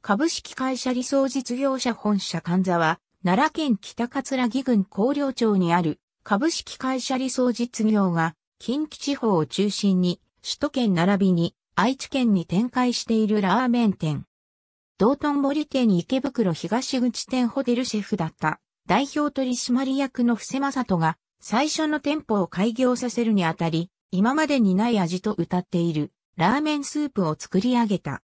株式会社理想実業者本社神沢、奈良県北葛城郡高陵町にある株式会社理想実業が近畿地方を中心に首都圏並びに愛知県に展開しているラーメン店。道頓堀店池袋東口店ホテルシェフだった代表取締役の布瀬正人が最初の店舗を開業させるにあたり今までにない味と歌っているラーメンスープを作り上げた。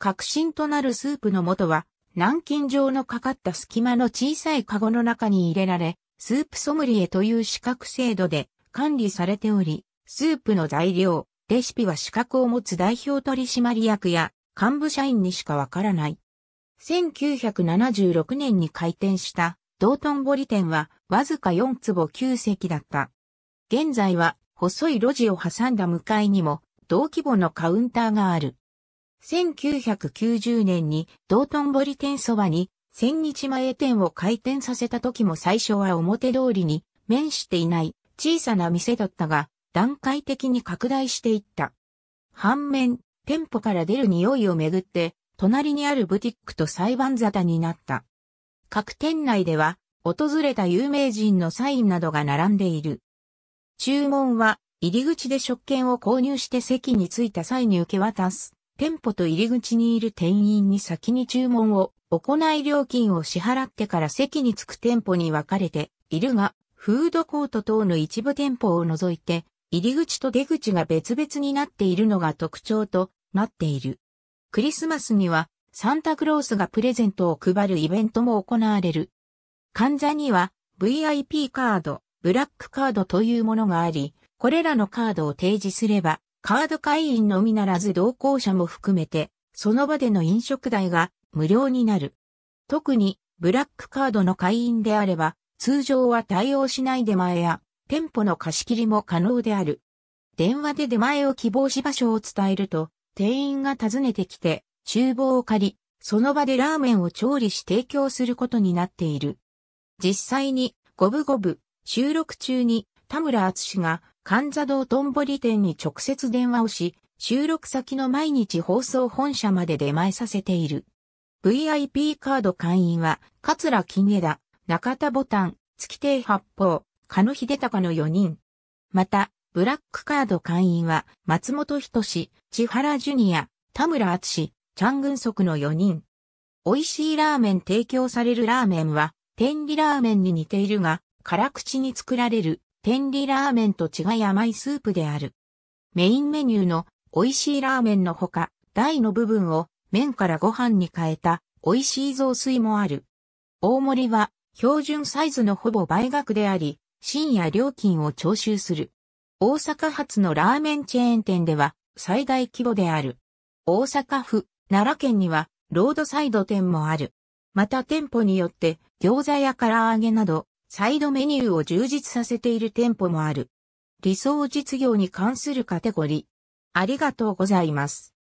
核心となるスープの素は、軟禁状のかかった隙間の小さいカゴの中に入れられ、スープソムリエという資格制度で管理されており、スープの材料、レシピは資格を持つ代表取締役や幹部社員にしかわからない。1976年に開店した道頓堀店はわずか4坪9席だった。現在は細い路地を挟んだ向かいにも同規模のカウンターがある。1990年に道頓堀店そばに千日前店を開店させた時も最初は表通りに面していない小さな店だったが段階的に拡大していった。反面、店舗から出る匂いをめぐって隣にあるブティックと裁判沙汰になった。各店内では訪れた有名人のサインなどが並んでいる。注文は入り口で食券を購入して席に着いた際に受け渡す。店舗と入り口にいる店員に先に注文を行い料金を支払ってから席に着く店舗に分かれているが、フードコート等の一部店舗を除いて、入り口と出口が別々になっているのが特徴となっている。クリスマスにはサンタクロースがプレゼントを配るイベントも行われる。患者には VIP カード、ブラックカードというものがあり、これらのカードを提示すればカード会員のみならず同行者も含めて、その場での飲食代が無料になる。特に、ブラックカードの会員であれば、通常は対応しない出前や、店舗の貸し切りも可能である。電話で出前を希望し場所を伝えると、店員が訪ねてきて、厨房を借り、その場でラーメンを調理し提供することになっている。実際に、五分五分、収録中に、田村厚が、神座堂とんぼり店に直接電話をし、収録先の毎日放送本社まで出前させている。VIP カード会員は、桂金枝、中田ボタン、月亭八方、ヒ野秀隆の4人。また、ブラックカード会員は、松本人志、千原ジュニア、田村厚チャングンソクの4人。美味しいラーメン提供されるラーメンは、天理ラーメンに似ているが、辛口に作られる天理ラーメンと違い甘いスープである。メインメニューの美味しいラーメンのほか、台の部分を麺からご飯に変えた美味しい雑炊もある。大盛りは標準サイズのほぼ倍額であり、深夜料金を徴収する。大阪発のラーメンチェーン店では最大規模である。大阪府、奈良県にはロードサイド店もある。また店舗によって餃子や唐揚げなどサイドメニューを充実させている店舗もある。理想実業に関するカテゴリー。ありがとうございます。